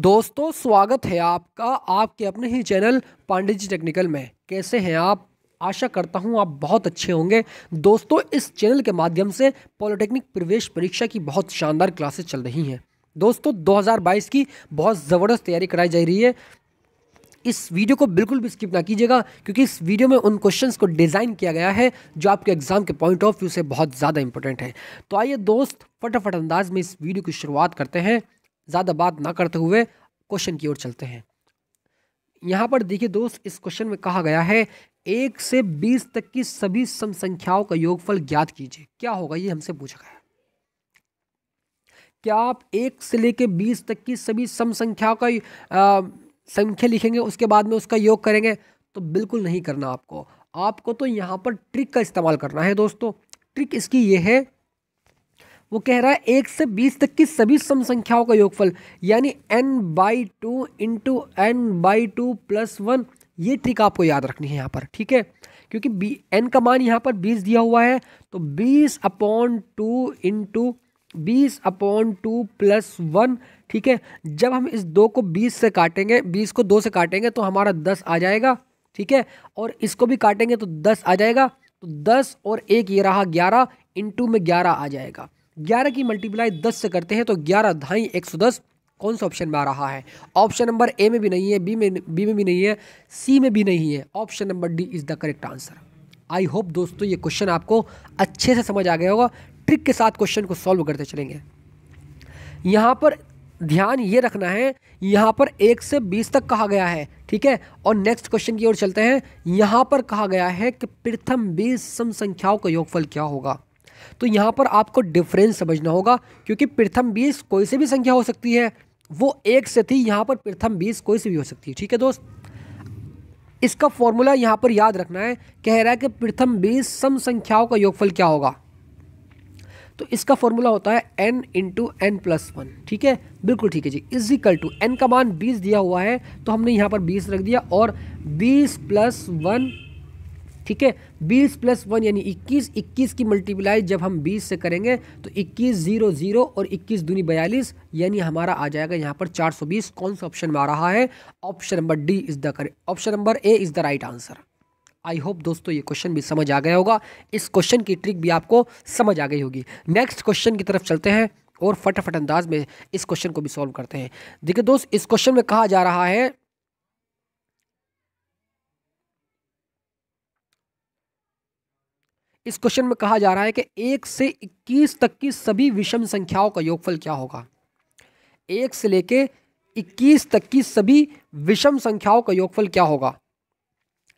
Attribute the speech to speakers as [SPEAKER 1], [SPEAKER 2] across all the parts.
[SPEAKER 1] दोस्तों स्वागत है आपका आपके अपने ही चैनल पांडे जी टेक्निकल में कैसे हैं आप आशा करता हूं आप बहुत अच्छे होंगे दोस्तों इस चैनल के माध्यम से पॉलिटेक्निक प्रवेश परीक्षा की बहुत शानदार क्लासेस चल रही हैं दोस्तों 2022 की बहुत ज़बरदस्त तैयारी कराई जा रही है इस वीडियो को बिल्कुल भी स्किप ना कीजिएगा क्योंकि इस वीडियो में उन क्वेश्चंस को डिज़ाइन किया गया है जो आपके एग्ज़ाम के पॉइंट ऑफ व्यू से बहुत ज़्यादा इंपॉर्टेंट है तो आइए दोस्त फटाफट अंदाज में इस वीडियो की शुरुआत करते हैं ज़्यादा बात ना करते हुए क्वेश्चन की ओर चलते हैं यहाँ पर देखिए दोस्त इस क्वेश्चन में कहा गया है एक से बीस तक की सभी सम संख्याओं का योगफल ज्ञात कीजिए क्या होगा ये हमसे पूछा गया क्या आप एक से लेकर बीस तक की सभी सम संख्याओं का संख्या लिखेंगे उसके बाद में उसका योग करेंगे तो बिल्कुल नहीं करना आपको आपको तो यहाँ पर ट्रिक का इस्तेमाल करना है दोस्तों ट्रिक इसकी ये है वो कह रहा है एक से बीस तक की सभी सम संख्याओं का योगफल यानी N by two into N by two plus one ये ट्रिक आपको याद रखनी है यहाँ पर ठीक है क्योंकि बी एन का मान यहाँ पर बीस दिया हुआ है तो बीस अपॉन टू इंटू बीस अपॉन टू प्लस वन ठीक है जब हम इस दो को बीस से काटेंगे बीस को दो से काटेंगे तो हमारा दस आ जाएगा ठीक है और इसको भी काटेंगे तो दस आ जाएगा तो दस और एक ये रहा ग्यारह इंटू में ग्यारह आ जाएगा ग्यारह की मल्टीप्लाई दस से करते हैं तो ग्यारह ढाई एक सौ दस कौन सा ऑप्शन में आ रहा है ऑप्शन नंबर ए में भी नहीं है बी में बी में भी नहीं है सी में भी नहीं है option number D is the correct answer I hope दोस्तों ये क्वेश्चन आपको अच्छे से समझ आ गया होगा ट्रिक के साथ क्वेश्चन को सॉल्व करते चलेंगे यहाँ पर ध्यान ये रखना है यहाँ पर एक से बीस तक कहा गया है ठीक है और नेक्स्ट क्वेश्चन की ओर चलते हैं यहाँ पर कहा गया है कि प्रथम बीस सम संख्याओं का योगफल क्या होगा तो यहाँ पर आपको डिफरेंस समझना होगा क्योंकि प्रथम बीस कोई से भी संख्या हो सकती है वो एक से थी यहाँ पर प्रथम बीस कोई से भी हो सकती है ठीक है दोस्त इसका फॉर्मूला यहाँ पर याद रखना है कह रहा है कि प्रथम बीस सम संख्याओं का योगफल क्या होगा तो इसका फॉर्मूला होता है n into N plus one ठीक है बिल्कुल ठीक है जी इज इक्वल टू एन का मान 20 दिया हुआ है तो हमने यहाँ पर 20 रख दिया और 20 प्लस वन ठीक है 20 प्लस वन यानी 21 21 की मल्टीप्लाई जब हम 20 से करेंगे तो 21 जीरो जीरो और 21 दूनी बयालीस यानी हमारा आ जाएगा यहाँ पर 420 कौन सा ऑप्शन में आ रहा है option number D is the कर option number A is the right answer I hope दोस्तों ये क्वेश्चन भी समझ आ गया होगा इस क्वेश्चन की ट्रिक भी आपको समझ आ गई होगी नेक्स्ट क्वेश्चन की तरफ चलते हैं और फटाफट अंदाज में इस क्वेश्चन को भी सॉल्व करते हैं देखिए दोस्त इस क्वेश्चन में कहा जा रहा है इस क्वेश्चन में कहा जा रहा है कि एक से इक्कीस तक की सभी विषम संख्याओं का योगफल क्या होगा एक से लेके इक्कीस तक की सभी विषम संख्याओं का योगफल क्या होगा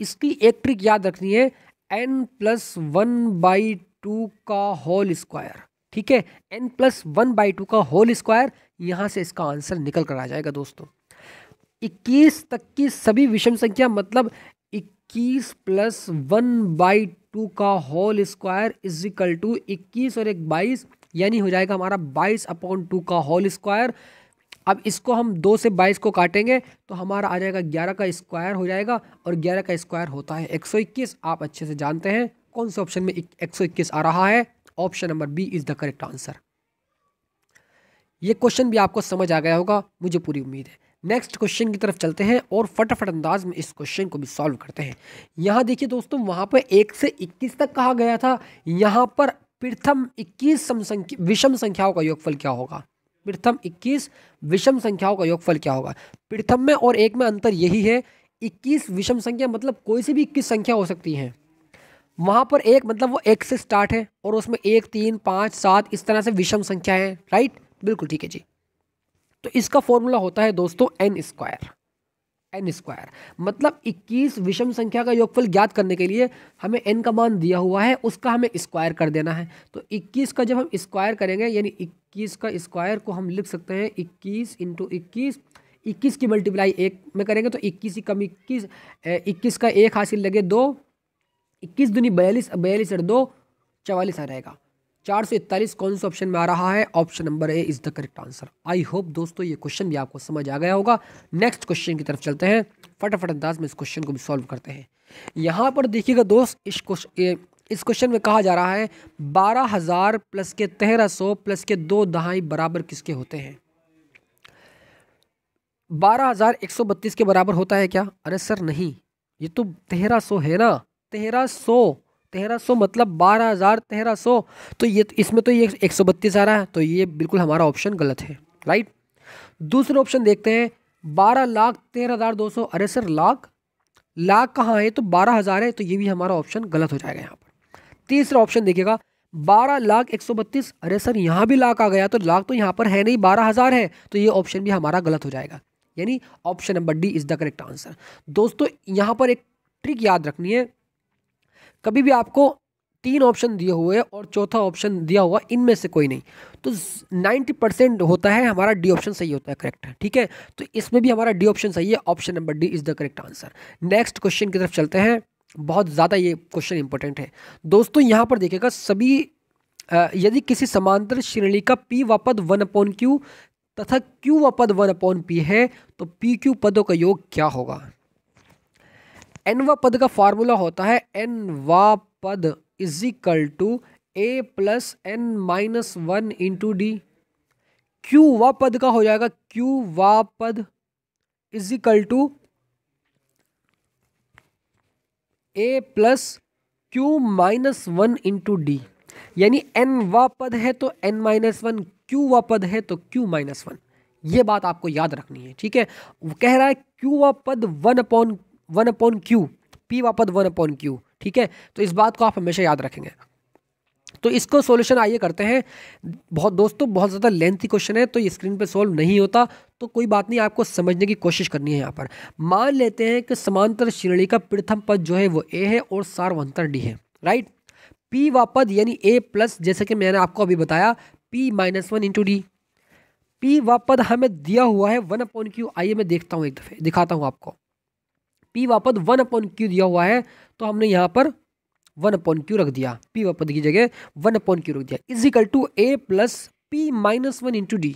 [SPEAKER 1] इसकी एक ट्रिक याद रखनी है N plus one by two का होल स्क्वायर ठीक है N plus one by two का होल स्क्वायर यहां से इसका आंसर निकल कर आ जाएगा दोस्तों इक्कीस तक की सभी विषम संख्या मतलब इक्कीस प्लस वन बाई टू का whole square is equal to इक्कीस और एक बाईस यानी हो जाएगा हमारा बाईस अपॉन टू का होल स्क्वायर अब इसको हम दो से बाईस को काटेंगे तो हमारा आ जाएगा ग्यारह का स्क्वायर हो जाएगा और ग्यारह का स्क्वायर होता है एक सौ इक्कीस आप अच्छे से जानते हैं कौन से ऑप्शन में एक सौ इक्कीस आ रहा है option number B is the correct answer ये क्वेश्चन भी आपको समझ आ गया होगा मुझे पूरी उम्मीद है नेक्स्ट क्वेश्चन की तरफ चलते हैं और फटाफट अंदाज में इस क्वेश्चन को भी सॉल्व करते हैं यहाँ देखिए दोस्तों वहाँ पर एक से इक्कीस तक कहा गया था यहाँ पर प्रथम इक्कीस समसंख्या विषम संख्याओं का योगफल क्या होगा प्रथम इक्कीस विषम संख्याओं का योगफल क्या होगा प्रथम में और एक में अंतर यही है इक्कीस विषम संख्या मतलब कोई सी भी इक्कीस संख्या हो सकती है वहाँ पर एक मतलब वो एक से स्टार्ट है और उसमें एक तीन पाँच सात इस तरह से विषम संख्या है राइट बिल्कुल ठीक है जी तो इसका फॉर्मूला होता है दोस्तों एन स्क्वायर एन स्क्वायर मतलब 21 विषम संख्या का योगफल ज्ञात करने के लिए हमें एन का मान दिया हुआ है उसका हमें स्क्वायर कर देना है तो 21 का जब हम स्क्वायर करेंगे यानी 21 का स्क्वायर को हम लिख सकते हैं 21 इंटू इक्कीस इक्कीस की मल्टीप्लाई एक में करेंगे तो इक्कीस ही कम इक्कीस इक्कीस का एक हासिल लगे दो इक्कीस दुनी बयालीस बयालीस और दो चवालीस आ रहेगा चार सौ इकतालीस कौन से ऑप्शन में आ रहा है option number A is the correct answer I hope दोस्तों ये क्वेश्चन भी आपको समझ आ गया होगा नेक्स्ट क्वेश्चन की तरफ चलते हैं फटाफट अंदाज में इस क्वेश्चन को भी सॉल्व करते हैं यहाँ पर देखिएगा दोस्त इस क्वेश्चन इस क्वेश्चन में कहा जा रहा है बारह हज़ार प्लस के तेरह सौ प्लस के दो दहाई बराबर किसके होते हैं बारह हज़ार एक सौ बत्तीस के बराबर होता है क्या अरे सर नहीं ये तो तेरह सौ है ना तेरह सौ तेरह सौ मतलब बारह हज़ार तेरह सौ तो ये तो इसमें तो ये एक सौ बत्तीस आ रहा है तो ये बिल्कुल हमारा ऑप्शन गलत है राइट दूसरा ऑप्शन देखते हैं बारह लाख तेरह हज़ार दो सौ अरे सर लाख लाख कहाँ है तो बारह हज़ार है तो ये भी हमारा ऑप्शन गलत हो जाएगा यहाँ पर तीसरा ऑप्शन देखिएगा बारह लाख एक सौ बत्तीस अरे सर यहाँ भी लाख आ गया तो लाख तो यहाँ पर है नहीं बारह हज़ार है तो ये ऑप्शन भी हमारा गलत हो जाएगा यानी option number D is the correct answer दोस्तों यहाँ पर एक ट्रिक याद रखनी है कभी भी आपको तीन ऑप्शन दिए हुए और चौथा ऑप्शन दिया हुआ इनमें से कोई नहीं तो 90 परसेंट होता है हमारा डी ऑप्शन सही होता है करेक्ट ठीक है तो इसमें भी हमारा डी ऑप्शन सही है option number D is the correct answer next question की तरफ चलते हैं बहुत ज़्यादा ये क्वेश्चन इंपॉर्टेंट है दोस्तों यहाँ पर देखिएगा सभी यदि किसी समांतर श्रेणी का पी व पद वन अपॉन क्यू तथा क्यू व पद वन अपॉन पी है तो पी क्यू पदों का योग क्या होगा एनवा पद का फार्मूला होता है एनवा पद equal to A plus N minus one into D Q वा पद का हो जाएगा क्यू वा पद equal to A plus Q minus one into D यानी एन वा पद है तो एन माइनस वन क्यू वा पद है तो क्यू माइनस वन ये बात आपको याद रखनी है ठीक है कह रहा है क्यू वा पद one upon one upon Q P वापस वन अपॉन क्यू ठीक है तो इस बात को आप हमेशा याद रखेंगे तो इसको सॉल्यूशन आइए करते हैं बहुत दोस्तों बहुत ज़्यादा लेंथी क्वेश्चन है तो ये स्क्रीन पे सॉल्व नहीं होता तो कोई बात नहीं आपको समझने की कोशिश करनी है यहाँ पर मान लेते हैं कि समांतर श्रेणी का प्रथम पद जो है वो ए है और सार्वंतर डी है राइट पी वापद यानी ए प्लस जैसे कि मैंने आपको अभी बताया P minus one into D P वापद हमें दिया हुआ है वन अपॉन क्यू आइए मैं देखता हूँ एक दफ़े दिखाता हूँ आपको पी वापद वन अपॉन क्यू दिया हुआ है तो हमने यहाँ पर वन अपॉन क्यू रख दिया पी वापद की जगह वन अपॉन क्यू रख दिया equal to A plus P minus one into D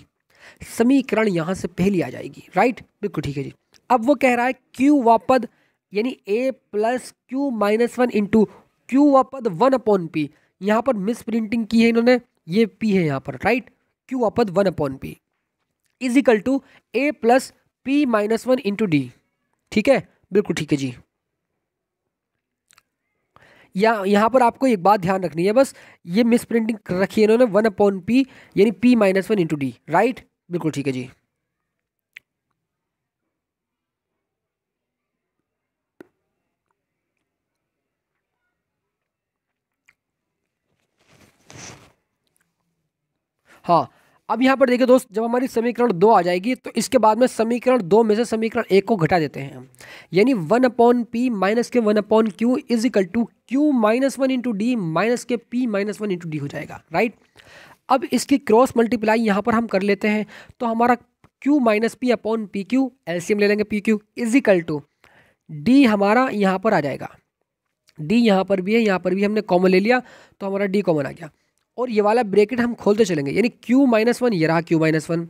[SPEAKER 1] समीकरण यहाँ से पहली आ जाएगी राइट बिल्कुल ठीक है जी अब वो कह रहा है क्यू वापद यानी A plus Q minus one into Q वापद वन अपॉन पी यहाँ पर मिस प्रिंटिंग की है इन्होंने ये पी है यहाँ पर राइट क्यू वापद one upon P equal to A plus P minus one into D ठीक है बिल्कुल ठीक है जी या यहाँ पर आपको एक बात ध्यान रखनी है बस ये मिस प्रिंटिंग रखी है इन्होंने वन अपॉन पी यानी P minus one into D right बिल्कुल ठीक है जी हाँ अब यहाँ पर देखिए दोस्त जब हमारी समीकरण दो आ जाएगी तो इसके बाद में समीकरण दो में से समीकरण एक को घटा देते हैं यानी वन अपॉन पी माइनस के one upon Q is equal to Q minus one into D minus के P minus one into D हो जाएगा राइट अब इसकी क्रॉस मल्टीप्लाई यहाँ पर हम कर लेते हैं तो हमारा Q minus P upon P Q LCM ले लेंगे P Q is equal to D हमारा यहाँ पर आ जाएगा डी यहाँ पर भी है यहाँ पर भी हमने कॉमन ले लिया तो हमारा डी कॉमन आ गया और ये वाला ब्रेकेट हम खोलते चलेंगे यानी क्यू माइनस वन ये रहा क्यू माइनस वन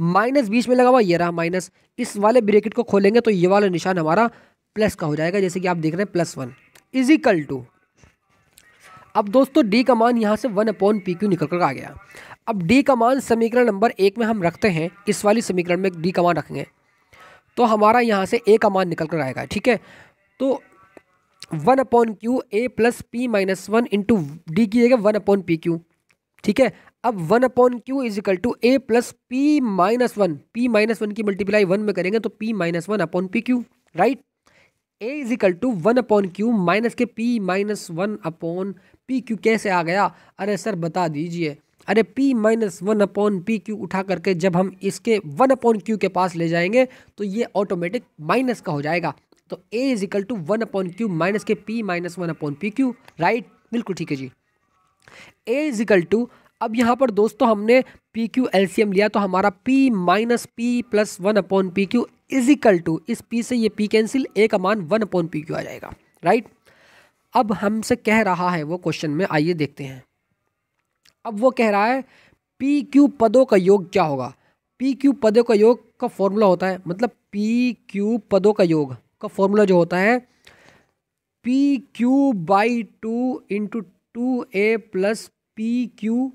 [SPEAKER 1] माइनस बीच में लगा हुआ ये रहा माइनस इस वाले ब्रेकेट को खोलेंगे तो ये वाला निशान हमारा प्लस का हो जाएगा जैसे कि आप देख रहे हैं प्लस वन इजिकल टू अब दोस्तों डी का मान यहाँ से वन अपॉन पी क्यू निकल कर आ गया अब डी का मान समीकरण नंबर एक में हम रखते हैं इस वाली समीकरण में डी का मान रखेंगे तो हमारा यहाँ से ए का मान निकल कर आएगा ठीक है तो one upon Q A plus P minus one into D की जगह वन अपॉन पी क्यू ठीक है अब one upon Q is equal to A plus P minus one P minus one की मल्टीप्लाई वन में करेंगे तो P minus one upon P Q right A is equal to one upon Q minus के P minus one upon P Q कैसे आ गया अरे sir बता दीजिए अरे p minus one upon P Q उठा करके जब हम इसके वन अपॉन क्यू के पास ले जाएंगे तो ये ऑटोमेटिक माइनस का हो जाएगा तो A is equal to one upon Q minus के P minus one upon P Q right बिल्कुल ठीक है जी ए इज इक्वल टू अब यहाँ पर दोस्तों हमने P Q L C M लिया तो हमारा P minus P plus one upon P Q is equal to इस पी से ये पी कैंसिल ए का मान वन अपॉन पी क्यू आ जाएगा राइट अब हमसे कह रहा है वो क्वेश्चन में आइए देखते हैं अब वो कह रहा है पी क्यू पदों का योग क्या होगा पी क्यू पदों का योग का फॉर्मूला होता है मतलब पी क्यू पदों का योग का फॉर्मूला जो होता है P Q by two into two A plus P Q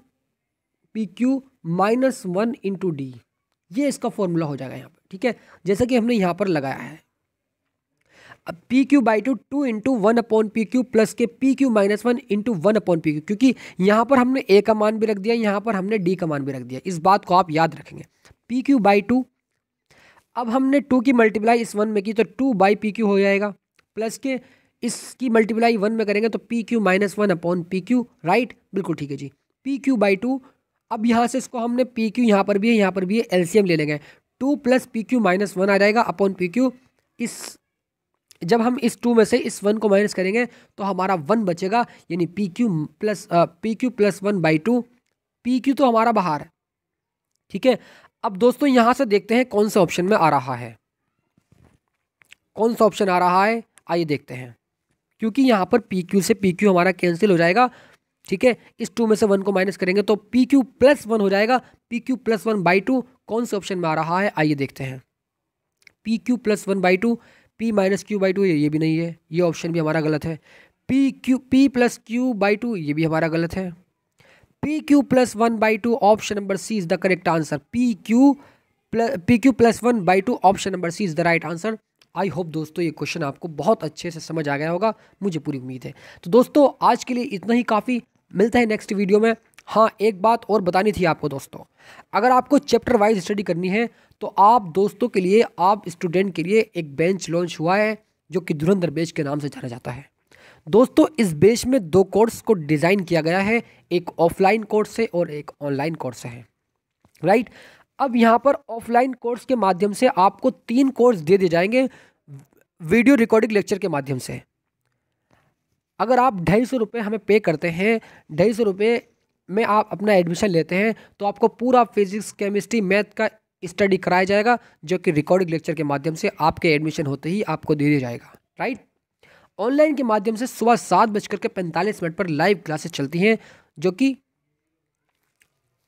[SPEAKER 1] P Q minus one into D ये इसका फॉर्मूला हो जाएगा यहाँ पर ठीक है जैसा कि हमने यहाँ पर लगाया है अब P Q by two two into one upon P Q plus के P Q minus one into one upon P Q क्योंकि यहाँ पर हमने ए का मान भी रख दिया यहाँ पर हमने डी का मान भी रख दिया इस बात को आप याद रखेंगे पी क्यू बाई टू अब हमने टू की मल्टीप्लाई इस वन में की तो टू बाई पी क्यू हो जाएगा प्लस के इसकी मल्टीप्लाई वन में करेंगे तो P Q minus one upon P Q right बिल्कुल ठीक है जी पी क्यू बाई टू अब यहाँ से इसको हमने पी क्यू यहाँ पर भी है यहाँ पर भी है एलसीएम ले लेंगे two plus P Q minus one आ जाएगा अपॉन पी क्यू इस जब हम इस टू में से इस वन को माइनस करेंगे तो हमारा वन बचेगा यानी P Q plus P Q plus one by two P Q तो हमारा बाहर है ठीक है अब दोस्तों यहाँ से देखते हैं कौन सा ऑप्शन में आ रहा है कौन सा ऑप्शन आ रहा है आइए देखते हैं क्योंकि यहाँ पर पी क्यू से पी क्यू हमारा कैंसिल हो जाएगा ठीक है इस टू में से वन को माइनस करेंगे तो पी क्यू प्लस वन हो जाएगा P Q plus one by two कौन से ऑप्शन में आ रहा है आइए देखते हैं P Q plus one by two P minus Q by two ये भी नहीं है ये ऑप्शन भी हमारा गलत है P Q P plus Q by two ये भी हमारा गलत है P Q plus one by two option number C is the correct answer P Q plus P Q plus one by two option number C is the right answer I hope दोस्तों ये question आपको बहुत अच्छे से समझ आ गया होगा मुझे पूरी उम्मीद है तो दोस्तों आज के लिए इतना ही काफ़ी मिलता है नेक्स्ट वीडियो में हाँ एक बात और बतानी थी आपको दोस्तों अगर आपको चैप्टर वाइज स्टडी करनी है तो आप दोस्तों के लिए आप स्टूडेंट के लिए एक बेंच लॉन्च हुआ है जो कि धुरंधर बेंच के नाम से जाना जाता है दोस्तों इस बेच में दो कोर्स को डिज़ाइन किया गया है एक ऑफलाइन कोर्स है और एक ऑनलाइन कोर्स है राइट अब यहाँ पर ऑफलाइन कोर्स के माध्यम से आपको तीन कोर्स दे दिए जाएंगे वीडियो रिकॉर्डिंग लेक्चर के माध्यम से अगर आप ढाई सौ रुपये हमें पे करते हैं ढाई सौ रुपये में आप अपना एडमिशन लेते हैं तो आपको पूरा फिजिक्स केमिस्ट्री मैथ का स्टडी कराया जाएगा जो कि रिकॉर्डिंग लेक्चर के माध्यम से आपके एडमिशन होते ही आपको दे दिया जाएगा राइट ऑनलाइन के माध्यम से सुबह सात बजकर के पैंतालीस मिनट पर लाइव क्लासेस चलती हैं जो कि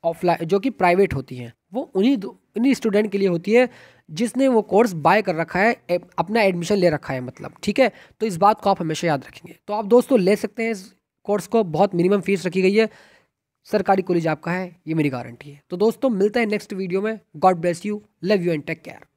[SPEAKER 1] ऑफलाइन जो कि प्राइवेट होती हैं वो उन्हीं उन्हीं स्टूडेंट के लिए होती है जिसने वो कोर्स बाय कर रखा है अपना एडमिशन ले रखा है मतलब ठीक है तो इस बात को आप हमेशा याद रखेंगे तो आप दोस्तों ले सकते हैं इस कोर्स को बहुत मिनिमम फीस रखी गई है सरकारी कॉलेज आपका है ये मेरी गारंटी है तो दोस्तों मिलता है नेक्स्ट वीडियो में God bless you love you and take care